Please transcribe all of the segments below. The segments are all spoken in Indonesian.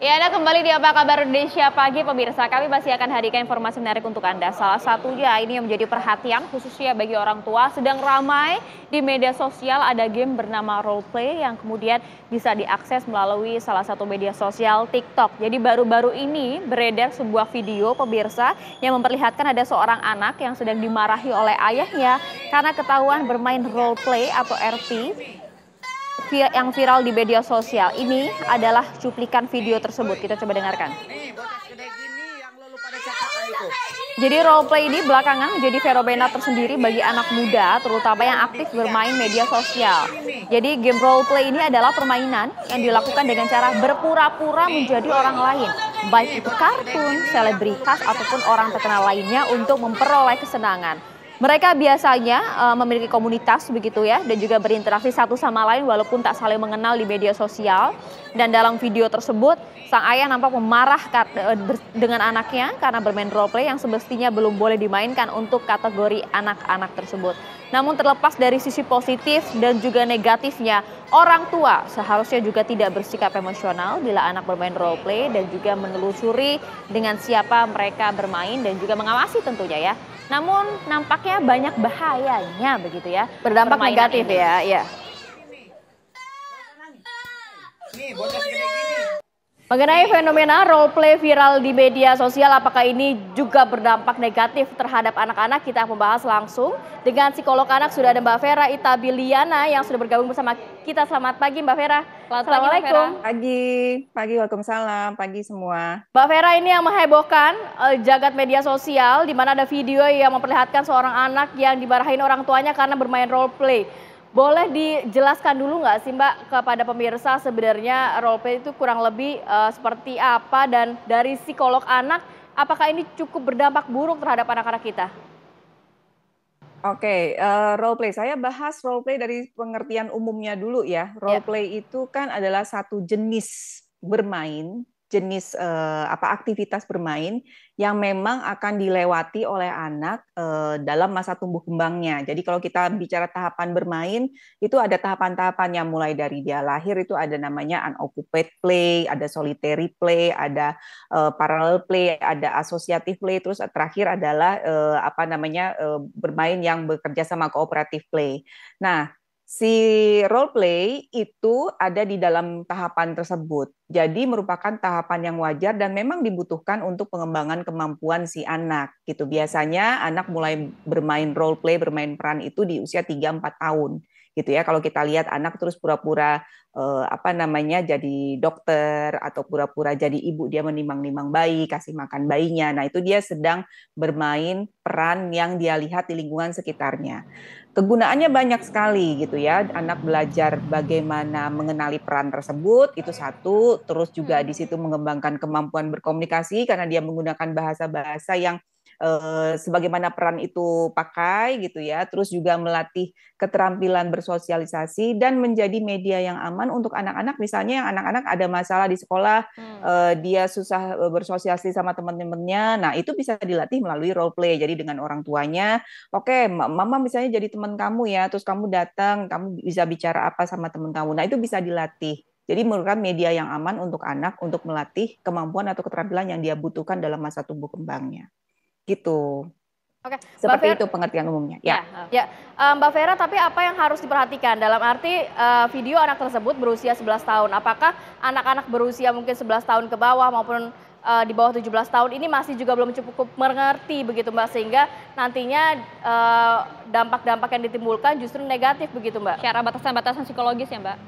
Ya, Anda kembali di Apa Kabar Indonesia Pagi, pemirsa. Kami masih akan hadirkan informasi menarik untuk Anda. Salah satunya ini yang menjadi perhatian khususnya bagi orang tua. Sedang ramai di media sosial ada game bernama Roleplay yang kemudian bisa diakses melalui salah satu media sosial TikTok. Jadi baru-baru ini beredar sebuah video pemirsa yang memperlihatkan ada seorang anak yang sedang dimarahi oleh ayahnya karena ketahuan bermain Roleplay atau RP yang viral di media sosial. Ini adalah cuplikan video tersebut. Kita coba dengarkan. Jadi role play ini belakangan menjadi fenomena tersendiri bagi anak muda, terutama yang aktif bermain media sosial. Jadi game role play ini adalah permainan yang dilakukan dengan cara berpura-pura menjadi orang lain, baik itu kartun, selebritas, ataupun orang terkenal lainnya untuk memperoleh kesenangan. Mereka biasanya uh, memiliki komunitas begitu ya dan juga berinteraksi satu sama lain walaupun tak saling mengenal di media sosial. Dan dalam video tersebut sang ayah nampak memarah eh, dengan anaknya karena bermain role play yang semestinya belum boleh dimainkan untuk kategori anak-anak tersebut. Namun terlepas dari sisi positif dan juga negatifnya, orang tua seharusnya juga tidak bersikap emosional bila anak bermain role play dan juga menelusuri dengan siapa mereka bermain dan juga mengawasi tentunya ya. Namun nampaknya banyak bahayanya begitu ya. Berdampak negatif ini. ya, ya. Nih, Mengenai fenomena role play viral di media sosial, apakah ini juga berdampak negatif terhadap anak-anak? Kita membahas langsung dengan psikolog anak sudah ada Mbak Vera Itabiliana yang sudah bergabung bersama kita. Selamat pagi Mbak Vera. Selamat Assalamualaikum. Pagi, pagi, pagi, Waalaikumsalam, pagi semua. Mbak Vera ini yang menghebohkan uh, jagat media sosial, di mana ada video yang memperlihatkan seorang anak yang dimarahin orang tuanya karena bermain role play. Boleh dijelaskan dulu nggak sih Mbak kepada pemirsa sebenarnya role play itu kurang lebih uh, seperti apa dan dari psikolog anak apakah ini cukup berdampak buruk terhadap anak-anak kita? Oke, okay, uh, eh, role play. Saya bahas role play dari pengertian umumnya dulu ya. ya. Role yeah. play itu kan adalah satu jenis bermain jenis eh, apa aktivitas bermain yang memang akan dilewati oleh anak eh, dalam masa tumbuh kembangnya. Jadi kalau kita bicara tahapan bermain itu ada tahapan-tahapannya mulai dari dia lahir itu ada namanya unoccupied play, ada solitary play, ada eh, parallel play, ada associative play, terus terakhir adalah eh, apa namanya eh, bermain yang bekerja sama kooperatif play. Nah, si role play itu ada di dalam tahapan tersebut. Jadi merupakan tahapan yang wajar dan memang dibutuhkan untuk pengembangan kemampuan si anak gitu. Biasanya anak mulai bermain role play, bermain peran itu di usia 3 4 tahun gitu ya. Kalau kita lihat anak terus pura-pura eh, apa namanya jadi dokter atau pura-pura jadi ibu dia menimang-nimang bayi, kasih makan bayinya. Nah, itu dia sedang bermain peran yang dia lihat di lingkungan sekitarnya. Kegunaannya banyak sekali gitu ya. Anak belajar bagaimana mengenali peran tersebut itu satu, terus juga hmm. di situ mengembangkan kemampuan berkomunikasi karena dia menggunakan bahasa-bahasa yang eh, sebagaimana peran itu pakai gitu ya, terus juga melatih keterampilan bersosialisasi dan menjadi media yang aman untuk anak-anak. Misalnya yang anak-anak ada masalah di sekolah, hmm. eh, dia susah eh, bersosialisasi sama teman-temannya. Nah, itu bisa dilatih melalui role play. Jadi dengan orang tuanya, oke, okay, mama misalnya jadi teman kamu ya, terus kamu datang, kamu bisa bicara apa sama teman kamu. Nah, itu bisa dilatih. Jadi merupakan media yang aman untuk anak untuk melatih kemampuan atau keterampilan yang dia butuhkan dalam masa tumbuh kembangnya gitu. Oke, seperti Vera, itu pengertian umumnya. Ya, ya, ya. Eh, Mbak Vera, tapi apa yang harus diperhatikan dalam arti uh, video anak tersebut berusia 11 tahun? Apakah anak-anak berusia mungkin 11 tahun ke bawah maupun uh, di bawah 17 tahun ini masih juga belum cukup mengerti begitu, Mbak, sehingga nantinya dampak-dampak uh, yang ditimbulkan justru negatif begitu, Mbak? Cara batasan-batasan psikologis ya, Mbak.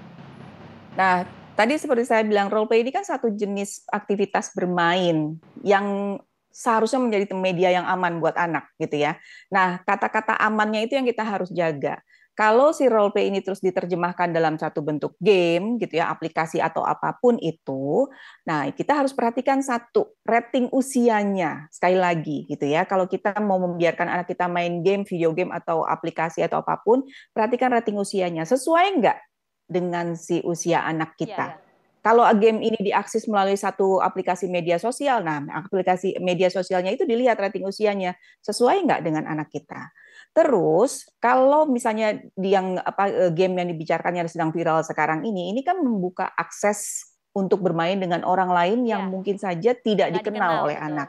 Nah, tadi seperti saya bilang role play ini kan satu jenis aktivitas bermain yang seharusnya menjadi media yang aman buat anak gitu ya. Nah, kata-kata amannya itu yang kita harus jaga. Kalau si role play ini terus diterjemahkan dalam satu bentuk game gitu ya, aplikasi atau apapun itu, nah kita harus perhatikan satu, rating usianya. Sekali lagi gitu ya, kalau kita mau membiarkan anak kita main game, video game atau aplikasi atau apapun, perhatikan rating usianya. Sesuai enggak dengan si usia anak iya, kita? Ya, ya kalau game ini diakses melalui satu aplikasi media sosial, nah aplikasi media sosialnya itu dilihat rating usianya sesuai nggak dengan anak kita. Terus kalau misalnya di yang apa e, game yang dibicarakan yang sedang viral sekarang ini, ini kan membuka akses untuk bermain dengan orang lain yang ya. mungkin saja tidak dikenal, dikenal oleh itu. anak.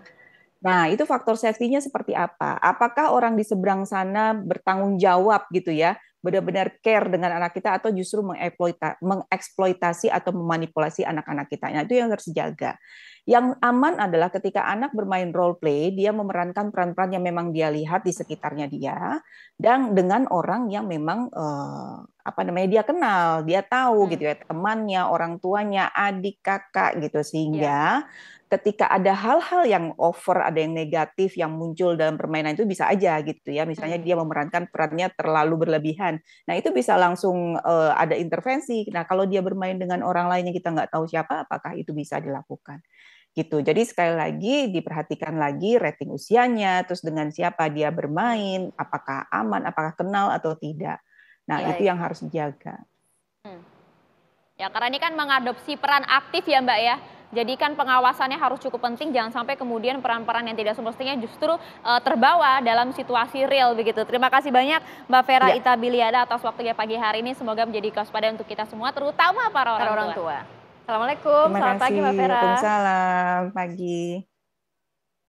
Nah, iya. itu faktor safety-nya seperti apa? Apakah orang di seberang sana bertanggung jawab gitu ya benar-benar care dengan anak kita atau justru mengeksploitasi atau memanipulasi anak-anak kita. Nah, itu yang harus dijaga. Yang aman adalah ketika anak bermain role play, dia memerankan peran-peran yang memang dia lihat di sekitarnya dia dan dengan orang yang memang eh, apa namanya dia kenal, dia tahu hmm. gitu ya, temannya, orang tuanya, adik, kakak gitu sehingga yeah ketika ada hal-hal yang over, ada yang negatif yang muncul dalam permainan itu bisa aja gitu ya. Misalnya hmm. dia memerankan perannya terlalu berlebihan. Nah, itu bisa langsung uh, ada intervensi. Nah, kalau dia bermain dengan orang lain yang kita nggak tahu siapa, apakah itu bisa dilakukan? gitu. Jadi sekali lagi diperhatikan lagi rating usianya, terus dengan siapa dia bermain, apakah aman, apakah kenal atau tidak. Nah, ya, itu yang harus dijaga. Hmm. Ya, karena ini kan mengadopsi peran aktif ya, Mbak ya. Jadi kan pengawasannya harus cukup penting, jangan sampai kemudian peran-peran yang tidak semestinya justru uh, terbawa dalam situasi real begitu. Terima kasih banyak Mbak Vera ya. Itabiliada atas waktunya pagi hari ini. Semoga menjadi kewaspadaan untuk kita semua, terutama para orang, para orang tua. tua. Assalamualaikum, selamat pagi Mbak Vera. Waalaikumsalam, pagi.